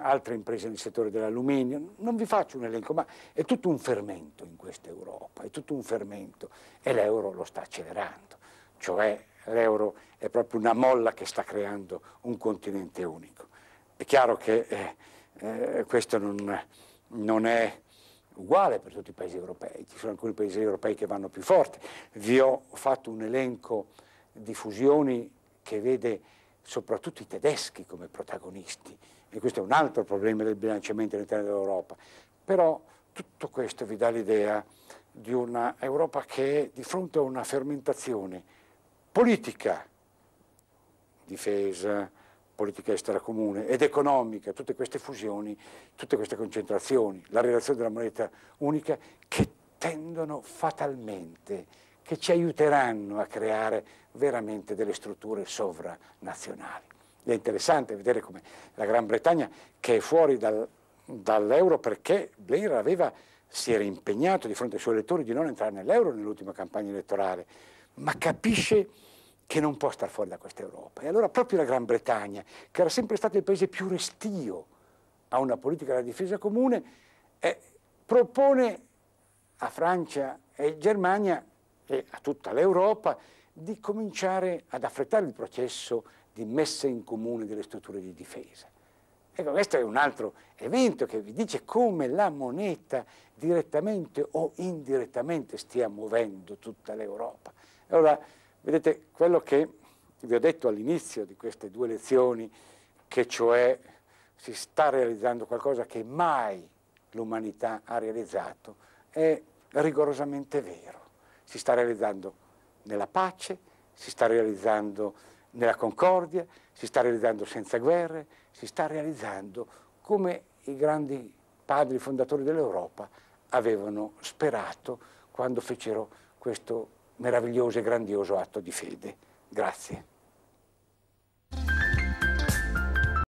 altre imprese nel settore dell'alluminio, non vi faccio un elenco, ma è tutto un fermento in questa Europa, è tutto un fermento e l'euro lo sta accelerando, cioè l'euro è proprio una molla che sta creando un continente unico. È chiaro che eh, eh, questo non, non è uguale per tutti i paesi europei, ci sono alcuni paesi europei che vanno più forti. Vi ho fatto un elenco di fusioni che vede soprattutto i tedeschi come protagonisti, e questo è un altro problema del bilanciamento all'interno dell'Europa. Però tutto questo vi dà l'idea di un'Europa che è di fronte a una fermentazione politica, difesa, politica estera comune ed economica, tutte queste fusioni, tutte queste concentrazioni, la relazione della moneta unica che tendono fatalmente, che ci aiuteranno a creare veramente delle strutture sovranazionali è interessante vedere come la Gran Bretagna, che è fuori dal, dall'euro perché Blair aveva, si era impegnato di fronte ai suoi elettori di non entrare nell'euro nell'ultima campagna elettorale, ma capisce che non può star fuori da questa Europa. E allora proprio la Gran Bretagna, che era sempre stato il paese più restio a una politica della difesa comune, eh, propone a Francia e Germania e a tutta l'Europa di cominciare ad affrettare il processo di messa in comune delle strutture di difesa. Ecco, questo è un altro evento che vi dice come la moneta direttamente o indirettamente stia muovendo tutta l'Europa. Allora, vedete, quello che vi ho detto all'inizio di queste due lezioni, che cioè si sta realizzando qualcosa che mai l'umanità ha realizzato, è rigorosamente vero. Si sta realizzando nella pace, si sta realizzando nella concordia, si sta realizzando senza guerre, si sta realizzando come i grandi padri fondatori dell'Europa avevano sperato quando fecero questo meraviglioso e grandioso atto di fede. Grazie.